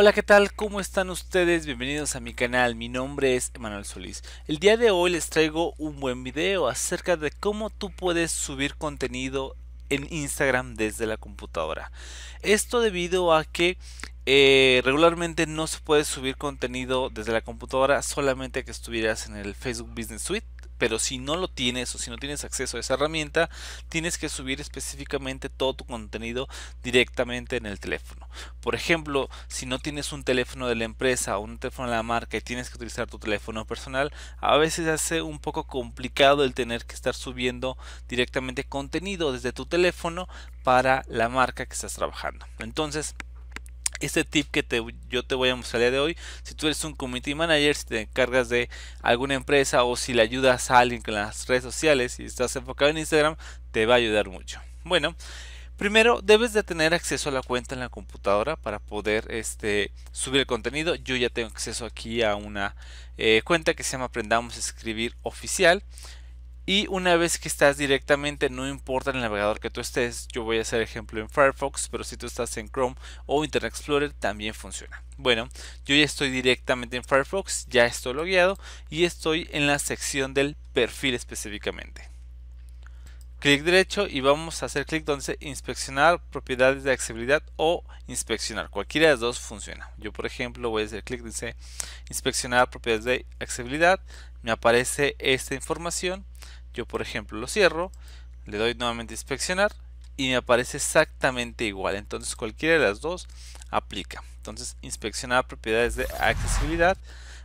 Hola, ¿qué tal? ¿Cómo están ustedes? Bienvenidos a mi canal, mi nombre es Emanuel Solís. El día de hoy les traigo un buen video acerca de cómo tú puedes subir contenido en Instagram desde la computadora. Esto debido a que eh, regularmente no se puede subir contenido desde la computadora solamente que estuvieras en el Facebook Business Suite pero si no lo tienes o si no tienes acceso a esa herramienta, tienes que subir específicamente todo tu contenido directamente en el teléfono. Por ejemplo, si no tienes un teléfono de la empresa o un teléfono de la marca y tienes que utilizar tu teléfono personal, a veces hace un poco complicado el tener que estar subiendo directamente contenido desde tu teléfono para la marca que estás trabajando. Entonces, este tip que te, yo te voy a mostrar de hoy, si tú eres un community manager, si te encargas de alguna empresa o si le ayudas a alguien con las redes sociales y estás enfocado en Instagram, te va a ayudar mucho. Bueno, primero debes de tener acceso a la cuenta en la computadora para poder este, subir el contenido. Yo ya tengo acceso aquí a una eh, cuenta que se llama Aprendamos a Escribir Oficial. Y una vez que estás directamente, no importa el navegador que tú estés, yo voy a hacer ejemplo en Firefox, pero si tú estás en Chrome o Internet Explorer también funciona. Bueno, yo ya estoy directamente en Firefox, ya estoy logueado y estoy en la sección del perfil específicamente. Clic derecho y vamos a hacer clic donde dice inspeccionar propiedades de accesibilidad o inspeccionar. Cualquiera de las dos funciona. Yo por ejemplo voy a hacer clic donde dice inspeccionar propiedades de accesibilidad. Me aparece esta información yo por ejemplo lo cierro, le doy nuevamente a inspeccionar y me aparece exactamente igual. Entonces cualquiera de las dos aplica. Entonces inspeccionar propiedades de accesibilidad.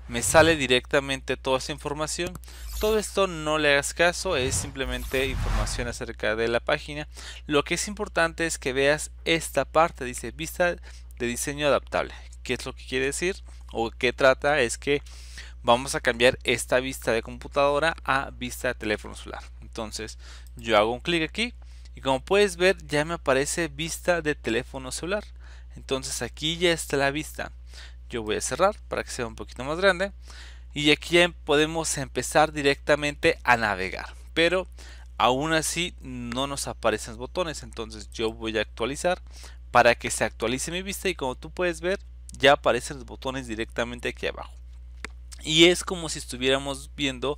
Me sale directamente toda esa información. Todo esto no le hagas caso, es simplemente información acerca de la página. Lo que es importante es que veas esta parte, dice vista de diseño adaptable. ¿Qué es lo que quiere decir? O qué trata es que vamos a cambiar esta vista de computadora a vista de teléfono celular. Entonces yo hago un clic aquí y como puedes ver ya me aparece vista de teléfono celular. Entonces aquí ya está la vista. Yo voy a cerrar para que sea un poquito más grande. Y aquí ya podemos empezar directamente a navegar. Pero aún así no nos aparecen los botones. Entonces yo voy a actualizar para que se actualice mi vista. Y como tú puedes ver ya aparecen los botones directamente aquí abajo. Y es como si estuviéramos viendo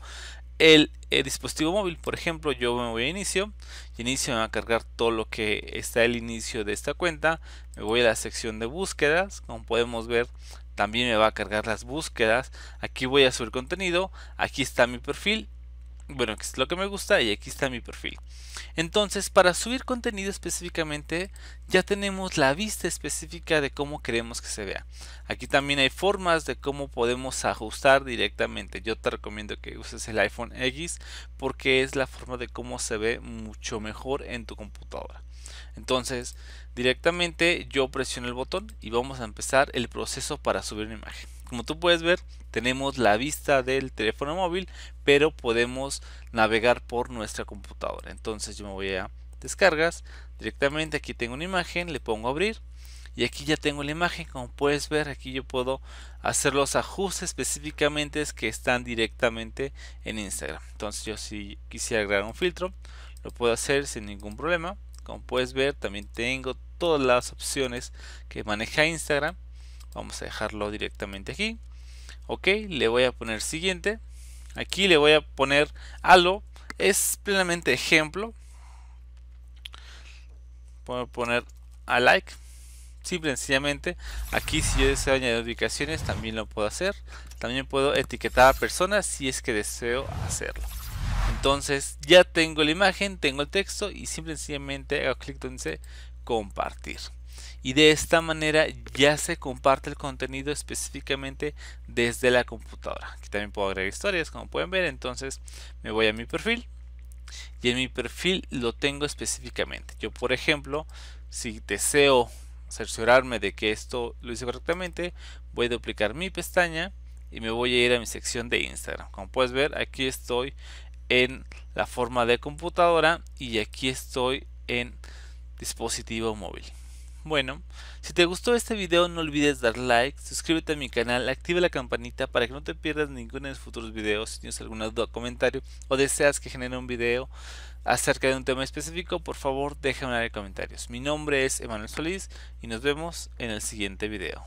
el, eh, dispositivo móvil. Por ejemplo, yo me voy a inicio. inicio me va a cargar todo lo que está el inicio de esta cuenta. Me voy a la sección de búsquedas. Como podemos ver, también me va a cargar las búsquedas. Aquí voy a subir contenido. Aquí está mi perfil bueno, que es lo que me gusta y aquí está mi perfil. Entonces, para subir contenido específicamente, ya tenemos la vista específica de cómo queremos que se vea. Aquí también hay formas de cómo podemos ajustar directamente. Yo te recomiendo que uses el iPhone X porque es la forma de cómo se ve mucho mejor en tu computadora. Entonces, directamente yo presiono el botón y vamos a empezar el proceso para subir una imagen. Como tú puedes ver, tenemos la vista del teléfono móvil, pero podemos navegar por nuestra computadora. Entonces yo me voy a descargas, directamente aquí tengo una imagen, le pongo abrir y aquí ya tengo la imagen como puedes ver aquí yo puedo hacer los ajustes específicamente que están directamente en Instagram entonces yo si quisiera agregar un filtro lo puedo hacer sin ningún problema como puedes ver también tengo todas las opciones que maneja Instagram vamos a dejarlo directamente aquí ok le voy a poner siguiente aquí le voy a poner algo, es plenamente ejemplo puedo poner a like simple sencillamente aquí si yo deseo añadir ubicaciones también lo puedo hacer también puedo etiquetar a personas si es que deseo hacerlo entonces ya tengo la imagen tengo el texto y simple sencillamente hago clic donde dice compartir y de esta manera ya se comparte el contenido específicamente desde la computadora. Aquí también puedo agregar historias como pueden ver, entonces me voy a mi perfil y en mi perfil lo tengo específicamente. Yo por ejemplo, si deseo cerciorarme de que esto lo hice correctamente, voy a duplicar mi pestaña y me voy a ir a mi sección de Instagram. Como puedes ver, aquí estoy en la forma de computadora y aquí estoy en dispositivo móvil. Bueno, si te gustó este video no olvides dar like, suscríbete a mi canal, activa la campanita para que no te pierdas ninguno de los futuros videos. Si tienes alguna duda, comentario o deseas que genere un video acerca de un tema específico, por favor déjame en comentarios. Mi nombre es Emanuel Solís y nos vemos en el siguiente video.